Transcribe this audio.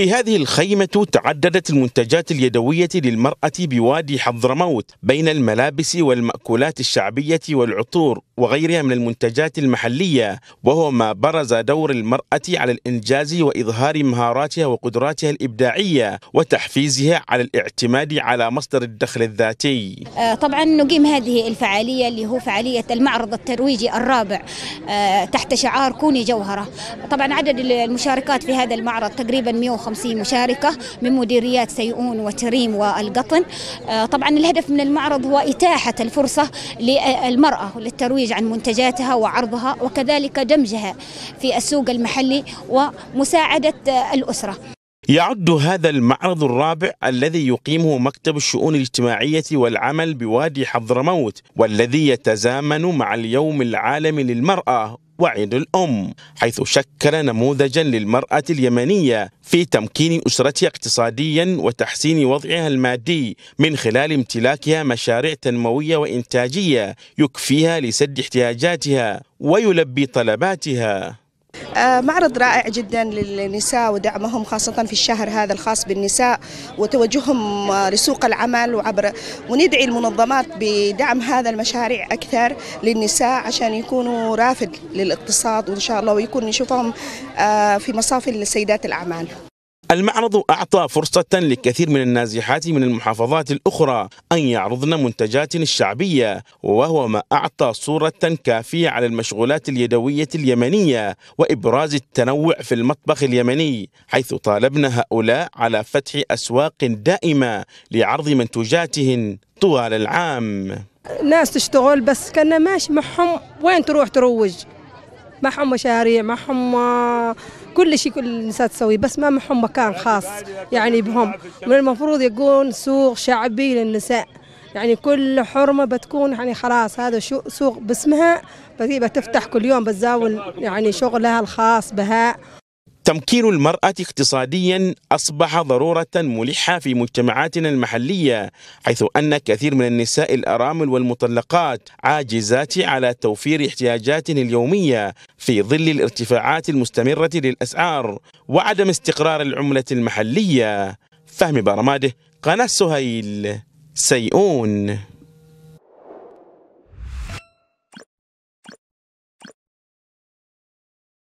في هذه الخيمة تعددت المنتجات اليدوية للمرأة بوادي حضرموت بين الملابس والمأكولات الشعبية والعطور وغيرها من المنتجات المحلية وهو ما برز دور المرأة على الإنجاز وإظهار مهاراتها وقدراتها الإبداعية وتحفيزها على الاعتماد على مصدر الدخل الذاتي آه، طبعا نقيم هذه الفعالية اللي هو فعالية المعرض الترويجي الرابع آه، تحت شعار كوني جوهرة طبعا عدد المشاركات في هذا المعرض تقريبا 150 مشاركة من مديريات سيئون وتريم والقطن آه، طبعا الهدف من المعرض هو إتاحة الفرصة للمرأة للترويج الخارج عن منتجاتها وعرضها وكذلك دمجها في السوق المحلي ومساعدة الأسرة يعد هذا المعرض الرابع الذي يقيمه مكتب الشؤون الاجتماعية والعمل بوادي حضرموت والذي يتزامن مع اليوم العالمي للمرأة وعيد الأم حيث شكل نموذجا للمرأة اليمنية في تمكين أسرتها اقتصاديا وتحسين وضعها المادي من خلال امتلاكها مشاريع تنموية وإنتاجية يكفيها لسد احتياجاتها ويلبي طلباتها آه، معرض رائع جدا للنساء ودعمهم خاصة في الشهر هذا الخاص بالنساء وتوجههم آه، لسوق العمل وعبر وندعي المنظمات بدعم هذا المشاريع أكثر للنساء عشان يكونوا رافد للاقتصاد وإن شاء الله ويكون نشوفهم آه، في مصاف السيدات الأعمال المعرض أعطى فرصة لكثير من النازحات من المحافظات الأخرى أن يعرضن منتجات الشعبية وهو ما أعطى صورة كافية على المشغولات اليدوية اليمنية وإبراز التنوع في المطبخ اليمني حيث طالبنا هؤلاء على فتح أسواق دائمة لعرض منتجاتهم طوال العام ناس تشتغل بس كنا ماشي معهم وين تروح تروج معهم مشاريع معهم كل شيء كل الناس تسويه بس ما معهم مكان خاص يعني بهم من المفروض يكون سوق شعبي للنساء يعني كل حرمة بتكون يعني خلاص هذا شو سوق باسمها بتفتح كل يوم بتزاول يعني شغلها الخاص بها تمكين المرأة اقتصاديا أصبح ضرورة ملحة في مجتمعاتنا المحلية حيث أن كثير من النساء الأرامل والمطلقات عاجزات على توفير احتياجاتهن اليومية في ظل الارتفاعات المستمرة للأسعار وعدم استقرار العملة المحلية فهم برماده قناة سهيل سيئون